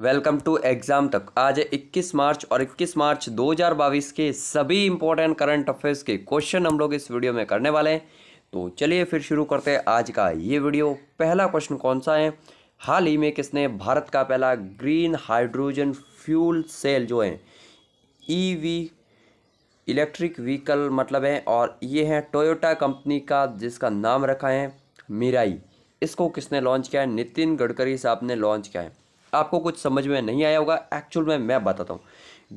welcome to exam तक आज 21 मार्च और 21 मार्च 2022 के सभी इंपॉर्टेंट करंट अफेयर्स के क्वेश्चन हम लोग इस वीडियो में करने वाले हैं तो चलिए फिर शुरू करते हैं आज का ये वीडियो पहला क्वेश्चन कौन सा है हाल ही में किसने भारत का पहला ग्रीन हाइड्रोजन फ्यूल सेल जो है ई वी इलेक्ट्रिक व्हीकल मतलब है और ये है टोयोटा कंपनी का जिसका नाम रखा है मिराई इसको किसने लॉन्च किया है नितिन गडकरी साहब ने लॉन्च किया है आपको कुछ समझ में नहीं आया होगा एक्चुअल में मैं बताता हूँ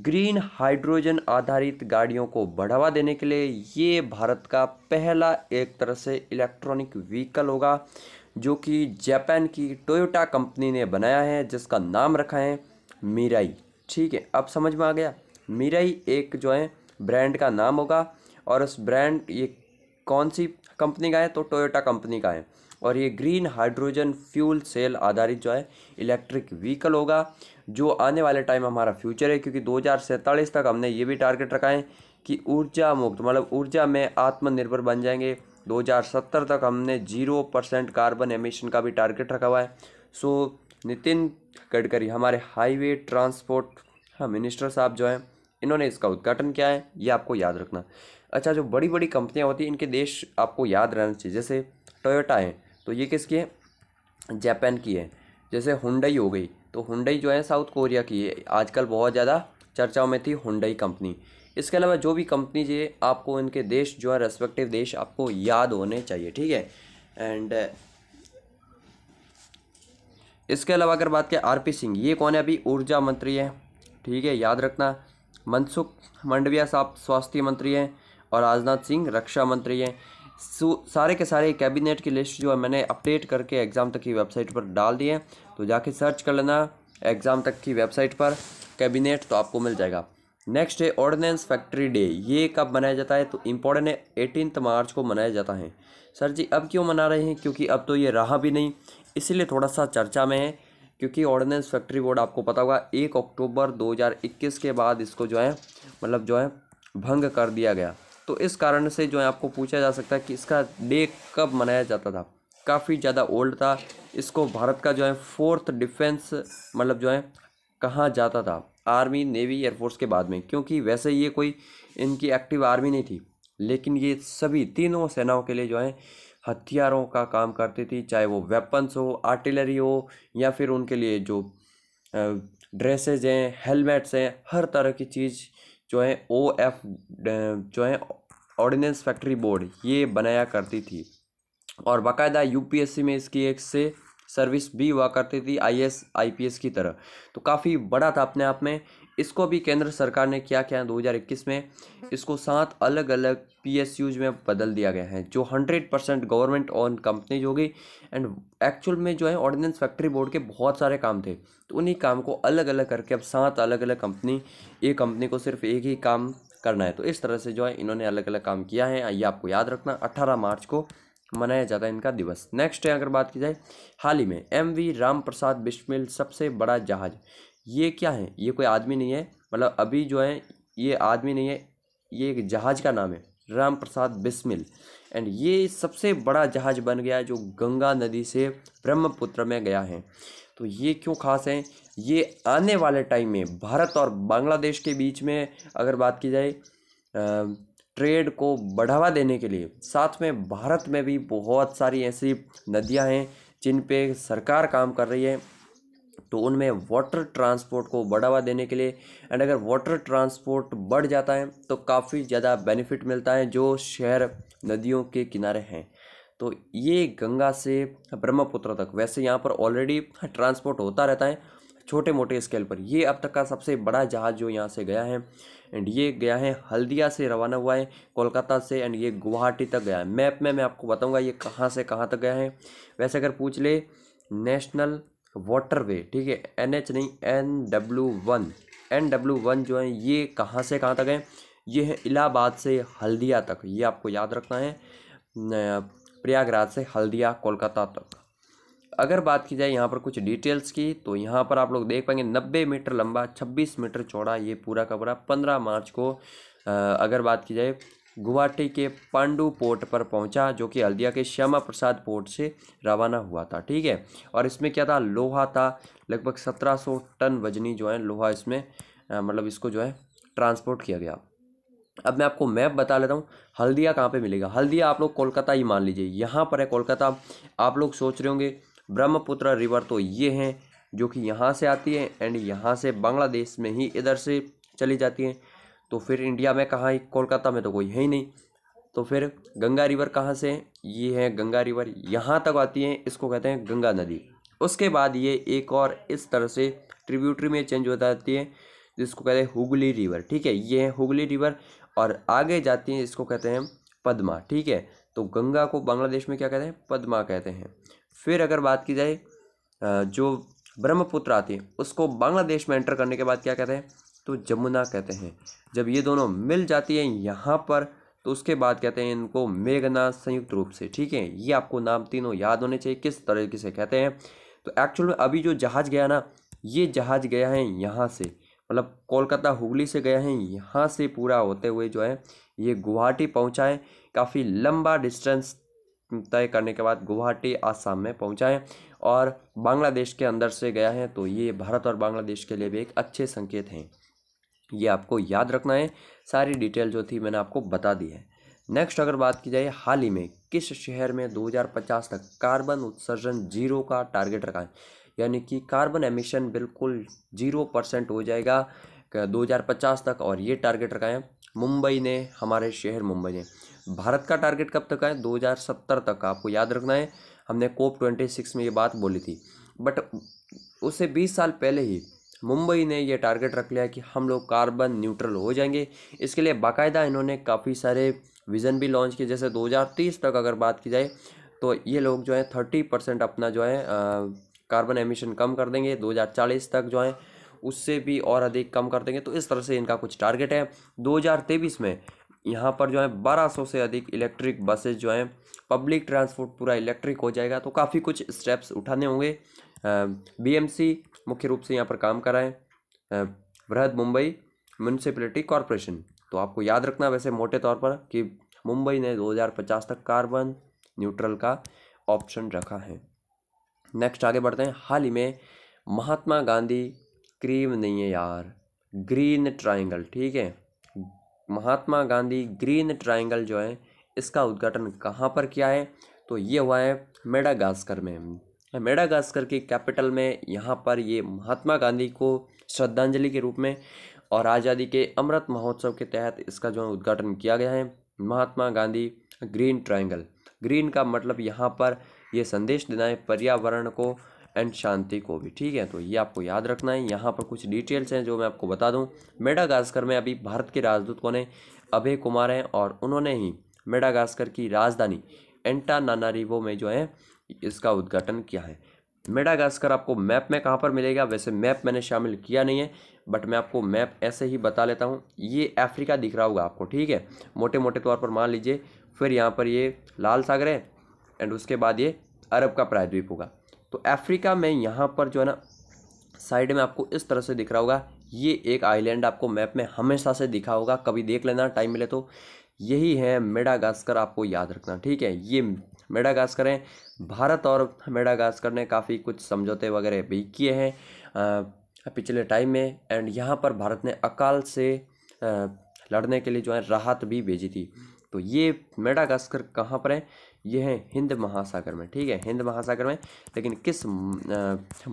ग्रीन हाइड्रोजन आधारित गाड़ियों को बढ़ावा देने के लिए ये भारत का पहला एक तरह से इलेक्ट्रॉनिक व्हीकल होगा जो कि जापान की टोयोटा कंपनी ने बनाया है जिसका नाम रखा है मीराई ठीक है अब समझ में आ गया मीराई एक जो है ब्रांड का नाम होगा और उस ब्रांड ये कौन सी कंपनी का है तो टोयोटा कंपनी का है और ये ग्रीन हाइड्रोजन फ्यूल सेल आधारित जो है इलेक्ट्रिक व्हीकल होगा जो आने वाले टाइम हमारा फ्यूचर है क्योंकि दो तक हमने ये भी टारगेट रखा है कि ऊर्जा मुक्त मतलब ऊर्जा में आत्मनिर्भर बन जाएंगे 2070 तक हमने जीरो परसेंट कार्बन एमिशन का भी टारगेट रखा हुआ है सो नितिन गडकरी हमारे हाईवे ट्रांसपोर्ट हाँ मिनिस्टर साहब जो हैं इन्होंने इसका उद्घाटन किया है ये आपको याद रखना अच्छा जो बड़ी बड़ी कंपनियाँ होती हैं इनके देश आपको याद रहना चाहिए जैसे टोयोटा है तो ये किसकी है जापान की है जैसे हुंडई हो गई तो हुंडई जो है साउथ कोरिया की है आजकल बहुत ज़्यादा चर्चाओं में थी हुंडई कंपनी इसके अलावा जो भी कंपनी ये आपको इनके देश जो है रेस्पेक्टिव देश आपको याद होने चाहिए ठीक है एंड इसके अलावा अगर बात करें आरपी सिंह ये कौन है अभी ऊर्जा मंत्री है ठीक है याद रखना मनसुख मंडविया साहब स्वास्थ्य मंत्री हैं और राजनाथ सिंह रक्षा मंत्री हैं सारे के सारे कैबिनेट की लिस्ट जो है मैंने अपडेट करके एग्ज़ाम तक की वेबसाइट पर डाल दिए तो जाके सर्च कर लेना एग्ज़ाम तक की वेबसाइट पर कैबिनेट तो आपको मिल जाएगा नेक्स्ट है ऑर्डिनेंस फैक्ट्री डे ये कब मनाया जाता है तो इम्पोर्टेंट है एटीनथ मार्च को मनाया जाता है सर जी अब क्यों मना रहे हैं क्योंकि अब तो ये रहा भी नहीं इसीलिए थोड़ा सा चर्चा में है क्योंकि ऑर्डिनेंस फैक्ट्री बोर्ड आपको पता होगा एक अक्टूबर 2021 के बाद इसको जो है मतलब जो है भंग कर दिया गया तो इस कारण से जो है आपको पूछा जा सकता है कि इसका डे कब मनाया जाता था काफ़ी ज़्यादा ओल्ड था इसको भारत का जो है फोर्थ डिफेंस मतलब जो है कहाँ जाता था आर्मी नेवी एयरफोर्स के बाद में क्योंकि वैसे ये कोई इनकी एक्टिव आर्मी नहीं थी लेकिन ये सभी तीनों सेनाओं के लिए जो है हथियारों का काम करती थी चाहे वो वेपन्स हो आर्टिलरी हो या फिर उनके लिए जो ड्रेसेज हैं हेलमेट्स हैं हर तरह की चीज़ जो है ओ एफ जो है ऑर्डिनेंस फैक्ट्री बोर्ड ये बनाया करती थी और बाकायदा यूपीएससी में इसकी एक से सर्विस भी हुआ करती थी आईएएस आईपीएस की तरह तो काफ़ी बड़ा था अपने आप में इसको भी केंद्र सरकार ने क्या किया 2021 में इसको सात अलग अलग पी में बदल दिया गया है जो 100 परसेंट गवर्नमेंट ऑन कंपनीज होगी एंड एक्चुअल में जो है ऑर्डिनेंस फैक्ट्री बोर्ड के बहुत सारे काम थे तो उन्हीं काम को अलग अलग करके अब सात अलग अलग कंपनी एक कंपनी को सिर्फ एक ही काम करना है तो इस तरह से जो है इन्होंने अलग अलग काम किया है ये आपको याद रखना अट्ठारह मार्च को मनाया जाता है इनका दिवस नेक्स्ट है अगर बात की जाए हाल ही में एम वी राम प्रसाद बिस्मिल सबसे बड़ा जहाज ये क्या है ये कोई आदमी नहीं है मतलब अभी जो है ये आदमी नहीं है ये एक जहाज का नाम है राम प्रसाद बिस्मिल एंड ये सबसे बड़ा जहाज बन गया है जो गंगा नदी से ब्रह्मपुत्र में गया है तो ये क्यों खास हैं ये आने वाले टाइम में भारत और बांग्लादेश के बीच में अगर बात की जाए ट्रेड को बढ़ावा देने के लिए साथ में भारत में भी बहुत सारी ऐसी नदियां हैं जिन पे सरकार काम कर रही है तो उनमें वाटर ट्रांसपोर्ट को बढ़ावा देने के लिए एंड अगर वाटर ट्रांसपोर्ट बढ़ जाता है तो काफ़ी ज़्यादा बेनिफिट मिलता है जो शहर नदियों के किनारे हैं तो ये गंगा से ब्रह्मपुत्र तक वैसे यहाँ पर ऑलरेडी ट्रांसपोर्ट होता रहता है छोटे मोटे स्केल पर ये अब तक का सबसे बड़ा जहाज़ जो यहाँ से गया है एंड ये गया है हल्दिया से रवाना हुआ है कोलकाता से एंड ये गुवाहाटी तक गया है मैप में मैं आपको बताऊँगा ये कहाँ से कहाँ तक गया है वैसे अगर पूछ ले नेशनल वाटरवे ठीक है एन एच नहीं N W one N W one जो है ये कहाँ से कहाँ तक है ये है इलाहाबाद से हल्दिया तक ये आपको याद रखना है प्रयागराज से हल्दिया कोलकाता तक अगर बात की जाए यहाँ पर कुछ डिटेल्स की तो यहाँ पर आप लोग देख पाएंगे नब्बे मीटर लंबा छब्बीस मीटर चौड़ा ये पूरा का पूरा पंद्रह मार्च को अगर बात की जाए गुवाहाटी के पांडू पोर्ट पर पहुंचा जो कि हल्दिया के श्यामा प्रसाद पोर्ट से रवाना हुआ था ठीक है और इसमें क्या था लोहा था लगभग 1700 टन वजनी जो है लोहा इसमें मतलब इसको जो है ट्रांसपोर्ट किया गया अब मैं आपको मैप बता लेता हूँ हल्दिया कहाँ पे मिलेगा हल्दिया आप लोग कोलकाता ही मान लीजिए यहाँ पर है कोलकाता आप लोग सोच रहे होंगे ब्रह्मपुत्र रिवर तो ये हैं जो कि यहाँ से आती है एंड यहाँ से बांग्लादेश में ही इधर से चली जाती हैं तो फिर इंडिया में कहाँ कोलकाता में तो कोई है ही नहीं तो फिर गंगा रिवर कहाँ से ये है गंगा रिवर यहाँ तक आती है इसको कहते हैं गंगा नदी उसके बाद ये एक और इस तरह से ट्रिब्यूटरी में चेंज हो जाती है जिसको कहते हैं हुगली रिवर ठीक है ये है हुगली रिवर और आगे जाती है इसको कहते हैं पद्मा ठीक है तो गंगा को बांग्लादेश में क्या कहते हैं पद्मा कहते हैं फिर अगर बात की जाए जो ब्रह्मपुत्र आती है उसको बांग्लादेश में एंटर करने के बाद क्या कहते हैं तो जमुना कहते हैं जब ये दोनों मिल जाती हैं यहाँ पर तो उसके बाद कहते हैं इनको मेघना संयुक्त रूप से ठीक है ये आपको नाम तीनों याद होने चाहिए किस तरीके से कहते हैं तो एक्चुअल में अभी जो जहाज गया ना ये जहाज गया है यहाँ से मतलब कोलकाता हुगली से गए हैं यहाँ से पूरा होते हुए जो है ये गुवाहाटी पहुँचाएँ काफ़ी लंबा डिस्टेंस तय करने के बाद गुवाहाटी आसाम में पहुँचाएँ और बांग्लादेश के अंदर से गया है तो ये भारत और बांग्लादेश के लिए भी एक अच्छे संकेत हैं ये आपको याद रखना है सारी डिटेल जो थी मैंने आपको बता दी है नेक्स्ट अगर बात की जाए हाल ही में किस शहर में 2050 तक कार्बन उत्सर्जन जीरो का टारगेट रखा है यानी कि कार्बन एमिशन बिल्कुल जीरो परसेंट हो जाएगा 2050 तक और ये टारगेट रखा है मुंबई ने हमारे शहर मुंबई ने भारत का टारगेट कब तक है 2070 तक आपको याद रखना है हमने कोप ट्वेंटी सिक्स में ये बात बोली थी बट उससे बीस साल पहले ही मुंबई ने यह टारगेट रख लिया कि हम लोग कार्बन न्यूट्रल हो जाएंगे इसके लिए बाकायदा इन्होंने काफ़ी सारे विज़न भी लॉन्च किए जैसे 2030 तक अगर बात की जाए तो ये लोग जो है थर्टी परसेंट अपना जो है कार्बन एमिशन कम कर देंगे 2040 तक जो है उससे भी और अधिक कम कर देंगे तो इस तरह से इनका कुछ टारगेट है 2023 में यहाँ पर जो है 1200 से अधिक इलेक्ट्रिक बसेज जो हैं पब्लिक ट्रांसपोर्ट पूरा इलेक्ट्रिक हो जाएगा तो काफ़ी कुछ स्टेप्स उठाने होंगे बीएमसी मुख्य रूप से यहाँ पर काम कराएं बृहद मुंबई म्यूनसिपलिटी कॉरपोरेशन तो आपको याद रखना वैसे मोटे तौर पर कि मुंबई ने 2050 तक कार्बन न्यूट्रल का ऑप्शन रखा है नेक्स्ट आगे बढ़ते हैं हाल ही में महात्मा गांधी क्रीम नहीं है यार ग्रीन ट्राइंगल ठीक है महात्मा गांधी ग्रीन ट्राइंगल जो है इसका उद्घाटन कहाँ पर किया है तो ये हुआ है मेडागास्कर में मेडागास्कर की कैपिटल में यहाँ पर ये महात्मा गांधी को श्रद्धांजलि के रूप में और आज़ादी के अमृत महोत्सव के तहत इसका जो है उद्घाटन किया गया है Mahatma Gandhi green triangle green का मतलब यहाँ पर ये संदेश देना है पर्यावरण को एंड शांति को भी ठीक है तो ये आपको याद रखना है यहाँ पर कुछ डिटेल्स हैं जो मैं आपको बता दूँ मेडागास्कर में अभी भारत के राजदूत कौन है अभय कुमार हैं और उन्होंने ही मेडागास्कर की राजधानी एंटानानारिवो में जो है इसका उद्घाटन किया है मेडागास्कर आपको मैप में कहाँ पर मिलेगा वैसे मैप मैंने शामिल किया नहीं है बट मैं आपको मैप ऐसे ही बता लेता हूँ ये अफ्रीका दिख रहा होगा आपको ठीक है मोटे मोटे तौर पर मान लीजिए फिर यहाँ पर ये लाल सागर है एंड उसके बाद ये अरब का प्रायद्वीप होगा तो अफ्रीका में यहाँ पर जो है ना साइड में आपको इस तरह से दिख रहा होगा ये एक आइलैंड आपको मैप में हमेशा से दिखा होगा कभी देख लेना टाइम मिले तो यही है मेडागास्कर आपको याद रखना ठीक है ये मेडागास्कर है भारत और मेडागास्कर ने काफ़ी कुछ समझौते वगैरह भी किए हैं पिछले टाइम में एंड यहाँ पर भारत ने अकाल से लड़ने के लिए जो है राहत भी भेजी थी तो ये मेडागास्कर कहाँ पर है ये है हिंद महासागर में ठीक है हिंद महासागर में लेकिन किस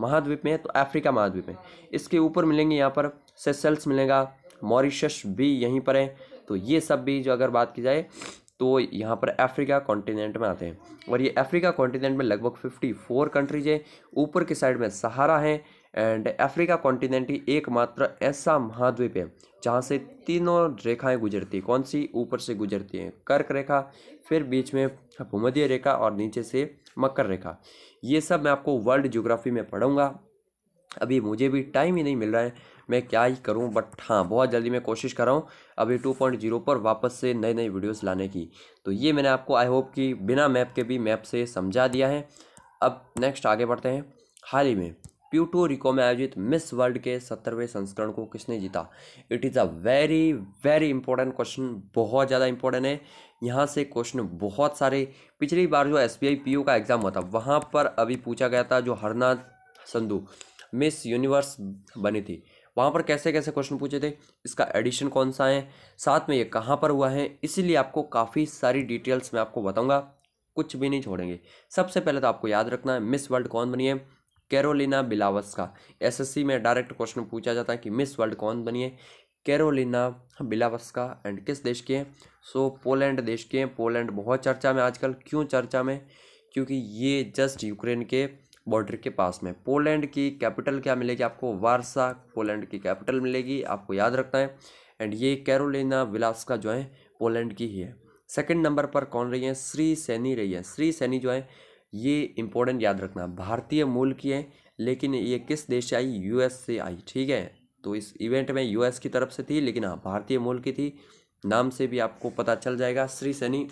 महाद्वीप में है तो अफ्रीका महाद्वीप में इसके ऊपर मिलेंगे यहाँ पर सेसेल्स मिलेगा मॉरिशस भी यहीं पर है तो ये सब भी जो अगर बात की जाए तो यहाँ पर अफ्रीका कॉन्टिनेंट में आते हैं और ये अफ्रीका कॉन्टिनेंट में लगभग फिफ्टी फोर कंट्रीज है ऊपर के साइड में सहारा है एंड अफ्रीका कॉन्टिनेंट ही एकमात्र ऐसा महाद्वीप है जहाँ से तीनों रेखाएं गुजरती हैं कौन सी ऊपर से गुजरती हैं कर्क रेखा फिर बीच में भूमध्य रेखा और नीचे से मकर रेखा ये सब मैं आपको वर्ल्ड ज्योग्राफी में पढ़ूंगा अभी मुझे भी टाइम ही नहीं मिल रहा है मैं क्या ही करूं बट हाँ बहुत जल्दी मैं कोशिश कर रहा हूँ अभी 2.0 पर वापस से नए नए वीडियोस लाने की तो ये मैंने आपको आई होप कि बिना मैप के भी मैप से समझा दिया है अब नेक्स्ट आगे बढ़ते हैं हाल ही में प्यूटो रिको में आयोजित मिस वर्ल्ड के सत्तरवें संस्करण को किसने जीता it is a very very important question बहुत ज़्यादा इंपॉर्टेंट है यहाँ से क्वेश्चन बहुत सारे पिछली बार जो एस बी आई पी का एग्ज़ाम हुआ था वहाँ पर अभी पूछा गया था जो हरनाथ संधु मिस यूनिवर्स बनी थी वहाँ पर कैसे कैसे क्वेश्चन पूछे थे इसका एडिशन कौन सा है साथ में ये कहाँ पर हुआ है इसीलिए आपको काफ़ी सारी डिटेल्स मैं आपको बताऊँगा कुछ भी नहीं छोड़ेंगे सबसे पहले तो आपको याद रखना है मिस वर्ल्ड कौन बनी है कैरोलिना बिलावस्का एसएससी में डायरेक्ट क्वेश्चन पूछा जाता है कि मिस वर्ल्ड कौन बनी है कैरोलिना बिलावस्का एंड किस देश के हैं सो पोलैंड देश के हैं पोलैंड बहुत चर्चा में आजकल क्यों चर्चा में क्योंकि ये जस्ट यूक्रेन के बॉर्डर के पास में पोलैंड की कैपिटल क्या मिलेगी आपको वारसा पोलैंड की कैपिटल मिलेगी आपको याद रखना है एंड ये कैरोलिना का जो है पोलैंड की ही है सेकंड नंबर पर कौन रही है श्री सैनी रही है श्री सैनी जो है ये इम्पोर्टेंट याद रखना भारतीय मूल की है लेकिन ये किस देश से आई यूएस से आई ठीक है तो इस इवेंट में यूएस की तरफ से थी लेकिन हाँ भारतीय मूल की थी नाम से भी आपको पता चल जाएगा श्री सनी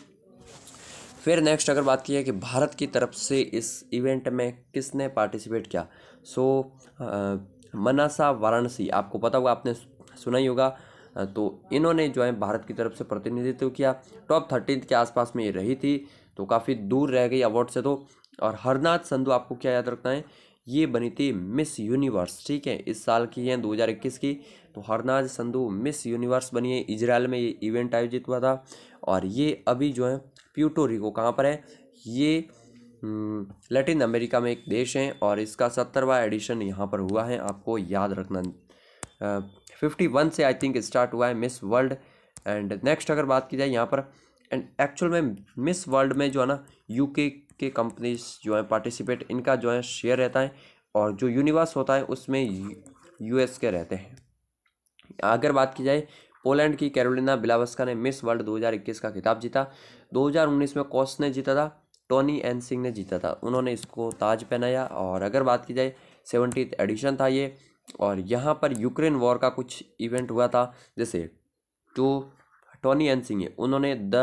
फिर नेक्स्ट अगर बात की है कि भारत की तरफ से इस इवेंट में किसने पार्टिसिपेट किया सो so, मनासा वाराणसी आपको पता होगा आपने सुना ही होगा तो इन्होंने जो है भारत की तरफ से प्रतिनिधित्व किया टॉप थर्टीन के आसपास में ये रही थी तो काफ़ी दूर रह गई अवार्ड से तो और हरनाथ संधू आपको क्या याद रखना है ये बनी थी मिस यूनिवर्स ठीक है इस साल की है 2021 की तो हरनाथ संधू मिस यूनिवर्स बनी है इजराइल में ये इवेंट आयोजित हुआ था और ये अभी जो है प्यूटोरिको कहाँ पर है ये हम्म, लैटिन अमेरिका में एक देश है और इसका सत्तरवा एडिशन यहाँ पर हुआ है आपको याद रखना फिफ्टी वन से आई थिंक स्टार्ट हुआ है मिस वर्ल्ड एंड नेक्स्ट अगर बात की जाए यहाँ पर एंड एक्चुअल में मिस वर्ल्ड में जो है ना यूके के कंपनीज जो है पार्टिसिपेट इनका जो है शेयर रहता है और जो यूनिवर्स होता है उसमें यूएस के रहते हैं अगर बात की जाए पोलैंड की कैरोलिना बिलावस्का ने मिस वर्ल्ड 2021 का खिताब जीता 2019 में कॉस ने जीता था टोनी एन सिंह ने जीता था उन्होंने इसको ताज पहनाया और अगर बात की जाए सेवनटीथ एडिशन था ये और यहाँ पर यूक्रेन वॉर का कुछ इवेंट हुआ था जैसे टू टोनी है उन्होंने द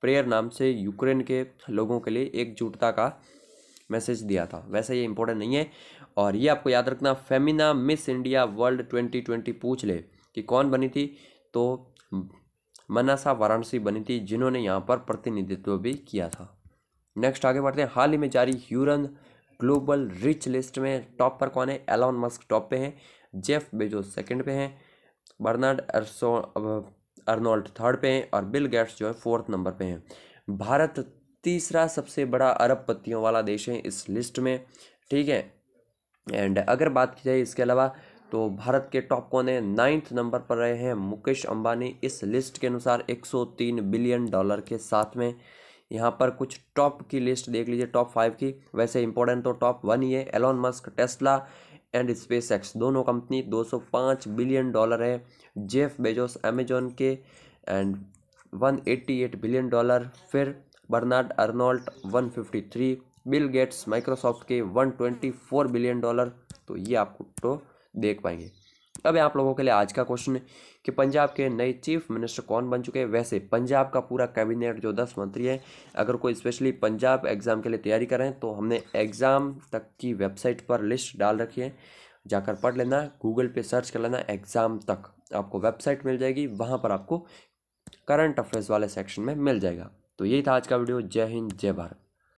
प्रेयर नाम से यूक्रेन के लोगों के लिए एकजुटता का मैसेज दिया था वैसे ये इंपॉर्टेंट नहीं है और ये आपको याद रखना Femina miss India world twenty twenty पूछ ले कि कौन बनी थी तो मनासा वाराणसी बनी थी जिन्होंने यहाँ पर प्रतिनिधित्व भी किया था नेक्स्ट आगे बढ़ते हैं हाल ही में जारी ह्यूरन ग्लोबल रिच लिस्ट में टॉप पर कौन है एलॉन मस्क टॉप पे हैं जेफ बेजोस सेकंड पे हैं बर्नार्ड एरसो अर्नोल्ड थर्ड पे हैं और बिल गेट्स जो है फोर्थ नंबर पे हैं भारत तीसरा सबसे बड़ा अरब पत्तियों वाला देश है इस लिस्ट में ठीक है एंड अगर बात की जाए इसके अलावा तो भारत के टॉप कौन है नाइन्थ नंबर पर रहे हैं मुकेश अंबानी इस लिस्ट के अनुसार 103 बिलियन डॉलर के साथ में यहाँ पर कुछ टॉप की लिस्ट देख लीजिए टॉप फाइव की वैसे इंपॉर्टेंट तो टॉप वन ही है Elon Musk Tesla and SpaceX दोनों कंपनी 205 बिलियन डॉलर है जेफ बेजोस अमेजोन के एंड 188 बिलियन डॉलर फिर Bernard Arnault 153 Bill Gates Microsoft के 124 बिलियन डॉलर तो ये आप तो देख पाएंगे अब आप लोगों के लिए आज का क्वेश्चन है कि पंजाब के नए चीफ मिनिस्टर कौन बन चुके हैं वैसे पंजाब का पूरा कैबिनेट जो दस मंत्री है अगर कोई स्पेशली पंजाब एग्ज़ाम के लिए तैयारी करें तो हमने एग्ज़ाम तक की वेबसाइट पर लिस्ट डाल रखी है जाकर पढ़ लेना गूगल पे सर्च कर लेना एग्ज़ाम तक आपको वेबसाइट मिल जाएगी वहाँ पर आपको करंट अफेयर्स वाले सेक्शन में मिल जाएगा तो यही था आज का वीडियो जय हिंद जय भारत